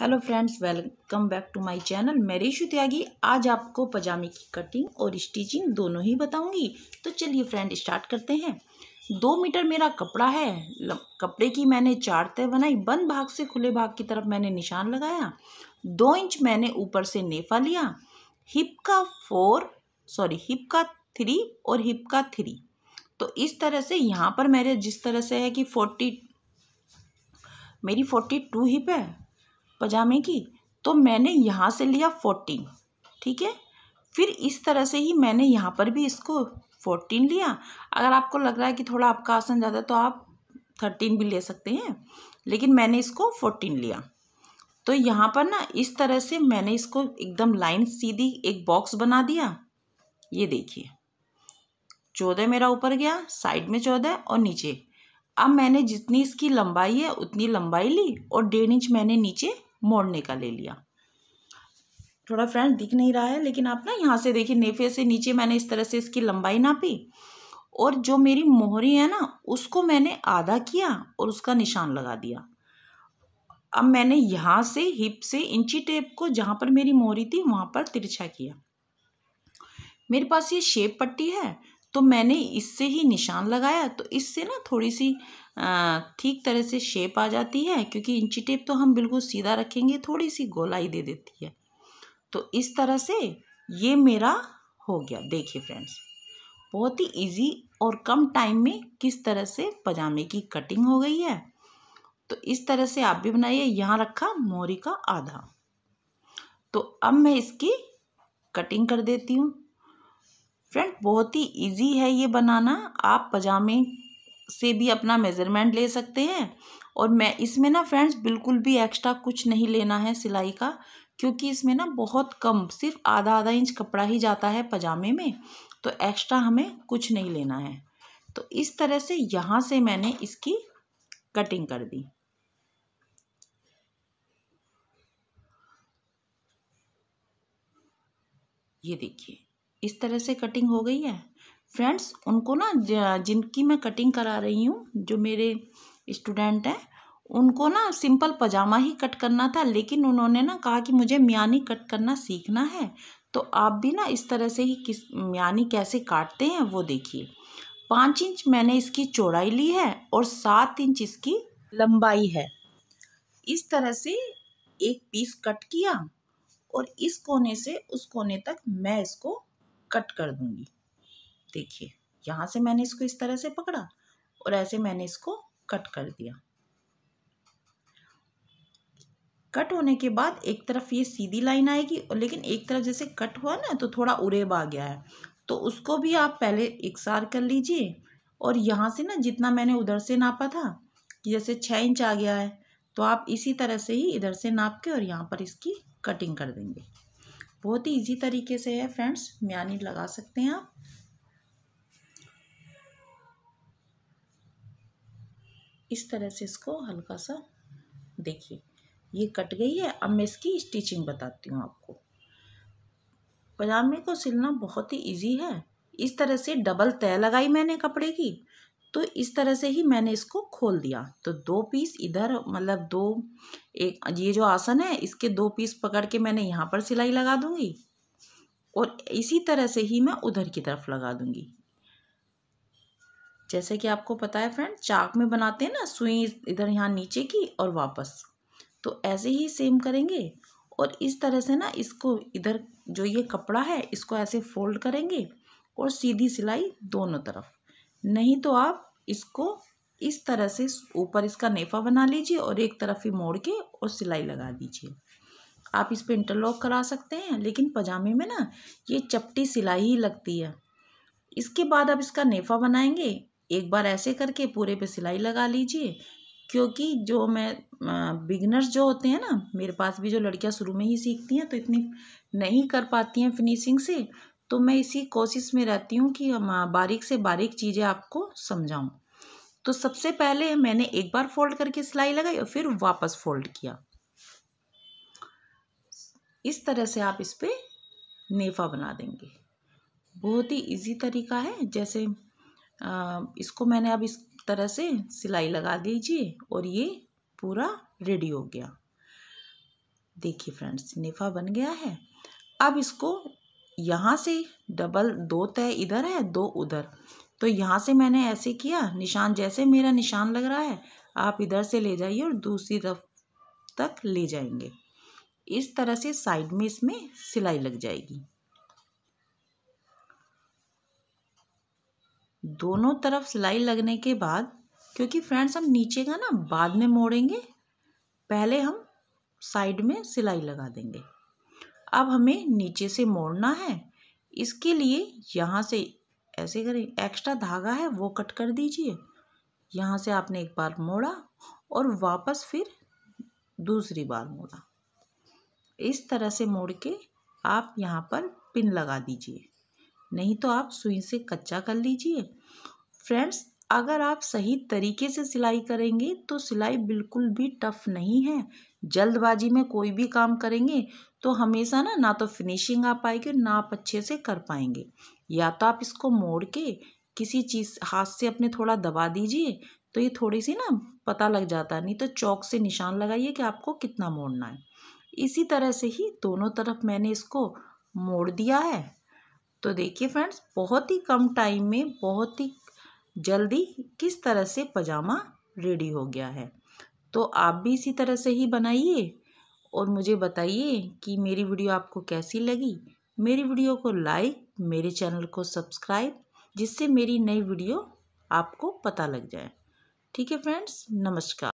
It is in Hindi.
hello friends welcome back to my channel मैं रेशु त्यागी आज आपको पजामे की कटिंग और स्टिचिंग दोनों ही बताऊंगी तो चलिए फ्रेंड स्टार्ट करते हैं दो मीटर मेरा कपड़ा है कपड़े की मैंने चार तय बनाई बंद भाग से खुले भाग की तरफ मैंने निशान लगाया दो इंच मैंने ऊपर से नेफा लिया हिप का फोर सॉरी हिप का थ्री और हिप का थ्री तो इस तरह से यहाँ पर मेरे जिस तरह से है कि फोर्टी मेरी फोर्टी टू हिप है पजामे की तो मैंने यहाँ से लिया फोर्टीन ठीक है फिर इस तरह से ही मैंने यहाँ पर भी इसको फोर्टीन लिया अगर आपको लग रहा है कि थोड़ा आपका आसन ज़्यादा तो आप थर्टीन भी ले सकते हैं लेकिन मैंने इसको फोर्टीन लिया तो यहाँ पर ना इस तरह से मैंने इसको एकदम लाइन सीधी एक बॉक्स बना दिया ये देखिए चौदह मेरा ऊपर गया साइड में चौदह और नीचे अब मैंने जितनी इसकी लंबाई है उतनी लंबाई ली और डेढ़ इंच मैंने नीचे मोड़ने का ले लिया थोड़ा फ्रेंड दिख नहीं रहा है लेकिन आप ना यहाँ से देखिए नेफे से नीचे मैंने इस तरह से इसकी लंबाई नापी और जो मेरी मोहरी है ना उसको मैंने आधा किया और उसका निशान लगा दिया अब मैंने यहाँ से हिप से इंची टेप को जहाँ पर मेरी मोहरी थी वहाँ पर तिरछा किया मेरे पास ये शेप पट्टी है तो मैंने इससे ही निशान लगाया तो इससे ना थोड़ी सी ठीक तरह से शेप आ जाती है क्योंकि इंची टेप तो हम बिल्कुल सीधा रखेंगे थोड़ी सी गोलाई दे देती है तो इस तरह से ये मेरा हो गया देखिए फ्रेंड्स बहुत ही इजी और कम टाइम में किस तरह से पजामे की कटिंग हो गई है तो इस तरह से आप भी बनाइए यहाँ रखा मोरी का आधा तो अब मैं इसकी कटिंग कर देती हूँ फ्रेंड बहुत ही इजी है ये बनाना आप पजामे से भी अपना मेज़रमेंट ले सकते हैं और मैं इसमें ना फ्रेंड्स बिल्कुल भी एक्स्ट्रा कुछ नहीं लेना है सिलाई का क्योंकि इसमें ना बहुत कम सिर्फ आधा आधा इंच कपड़ा ही जाता है पजामे में तो एक्स्ट्रा हमें कुछ नहीं लेना है तो इस तरह से यहाँ से मैंने इसकी कटिंग कर दी ये देखिए इस तरह से कटिंग हो गई है फ्रेंड्स उनको ना जिनकी मैं कटिंग करा रही हूँ जो मेरे स्टूडेंट हैं उनको ना सिंपल पजामा ही कट करना था लेकिन उन्होंने ना कहा कि मुझे म्यानी कट करना सीखना है तो आप भी ना इस तरह से ही किस म्यानी कैसे काटते हैं वो देखिए पाँच इंच मैंने इसकी चौड़ाई ली है और सात इंच इसकी लंबाई है इस तरह से एक पीस कट किया और इस कोने से उस कोने तक मैं इसको कट कर दूंगी देखिए यहाँ से मैंने इसको इस तरह से पकड़ा और ऐसे मैंने इसको कट कर दिया कट होने के बाद एक तरफ ये सीधी लाइन आएगी और लेकिन एक तरफ जैसे कट हुआ ना तो थोड़ा उरेब आ गया है तो उसको भी आप पहले एकसार कर लीजिए और यहाँ से ना जितना मैंने उधर से नापा था कि जैसे छः इंच आ गया है तो आप इसी तरह से ही इधर से नाप के और यहाँ पर इसकी कटिंग कर देंगे बहुत ही इजी तरीके से है फ्रेंड्स म्यानी लगा सकते हैं आप इस तरह से इसको हल्का सा देखिए ये कट गई है अब मैं इसकी स्टिचिंग बताती हूँ आपको पजामे को सिलना बहुत ही इजी है इस तरह से डबल तय लगाई मैंने कपड़े की तो इस तरह से ही मैंने इसको खोल दिया तो दो पीस इधर मतलब दो एक ये जो आसन है इसके दो पीस पकड़ के मैंने यहाँ पर सिलाई लगा दूँगी और इसी तरह से ही मैं उधर की तरफ लगा दूँगी जैसे कि आपको पता है फ्रेंड चाक में बनाते हैं ना सुई इधर यहाँ नीचे की और वापस तो ऐसे ही सेम करेंगे और इस तरह से ना इसको इधर जो ये कपड़ा है इसको ऐसे फोल्ड करेंगे और सीधी सिलाई दोनों तरफ नहीं तो आप इसको इस तरह से ऊपर इसका नेफा बना लीजिए और एक तरफ ही मोड़ के और सिलाई लगा दीजिए आप इस पर इंटरलॉक करा सकते हैं लेकिन पजामे में ना ये चपटी सिलाई ही लगती है इसके बाद आप इसका नेफा बनाएंगे एक बार ऐसे करके पूरे पे सिलाई लगा लीजिए क्योंकि जो मैं बिगनर्स जो होते हैं ना मेरे पास भी जो लड़कियां शुरू में ही सीखती हैं तो इतनी नहीं कर पाती हैं फिनिशिंग से तो मैं इसी कोशिश में रहती हूँ कि हम बारीक से बारीक चीज़ें आपको समझाऊँ तो सबसे पहले मैंने एक बार फोल्ड करके सिलाई लगाई और फिर वापस फोल्ड किया इस तरह से आप इस पर नेफा बना देंगे बहुत ही इजी तरीका है जैसे आ, इसको मैंने अब इस तरह से सिलाई लगा दीजिए और ये पूरा रेडी हो गया देखिए फ्रेंड्स नेफा बन गया है अब इसको यहाँ से डबल दो तय इधर है दो उधर तो यहाँ से मैंने ऐसे किया निशान जैसे मेरा निशान लग रहा है आप इधर से ले जाइए और दूसरी तरफ तक ले जाएंगे इस तरह से साइड में इसमें सिलाई लग जाएगी दोनों तरफ सिलाई लगने के बाद क्योंकि फ्रेंड्स हम नीचे का ना बाद में मोड़ेंगे पहले हम साइड में सिलाई लगा देंगे अब हमें नीचे से मोड़ना है इसके लिए यहाँ से ऐसे करें एक्स्ट्रा धागा है वो कट कर दीजिए यहाँ से आपने एक बार मोड़ा और वापस फिर दूसरी बार मोड़ा इस तरह से मोड़ के आप यहाँ पर पिन लगा दीजिए नहीं तो आप सुई से कच्चा कर लीजिए फ्रेंड्स अगर आप सही तरीके से सिलाई करेंगे तो सिलाई बिल्कुल भी टफ नहीं है जल्दबाजी में कोई भी काम करेंगे तो हमेशा ना ना तो फिनिशिंग आ पाएगी ना आप अच्छे से कर पाएंगे या तो आप इसको मोड़ के किसी चीज़ हाथ से अपने थोड़ा दबा दीजिए तो ये थोड़ी सी ना पता लग जाता है नहीं तो चौक से निशान लगाइए कि आपको कितना मोड़ना है इसी तरह से ही दोनों तरफ मैंने इसको मोड़ दिया है तो देखिए फ्रेंड्स बहुत ही कम टाइम में बहुत ही जल्दी किस तरह से पजामा रेडी हो गया है तो आप भी इसी तरह से ही बनाइए और मुझे बताइए कि मेरी वीडियो आपको कैसी लगी मेरी वीडियो को लाइक मेरे चैनल को सब्सक्राइब जिससे मेरी नई वीडियो आपको पता लग जाए ठीक है फ्रेंड्स नमस्कार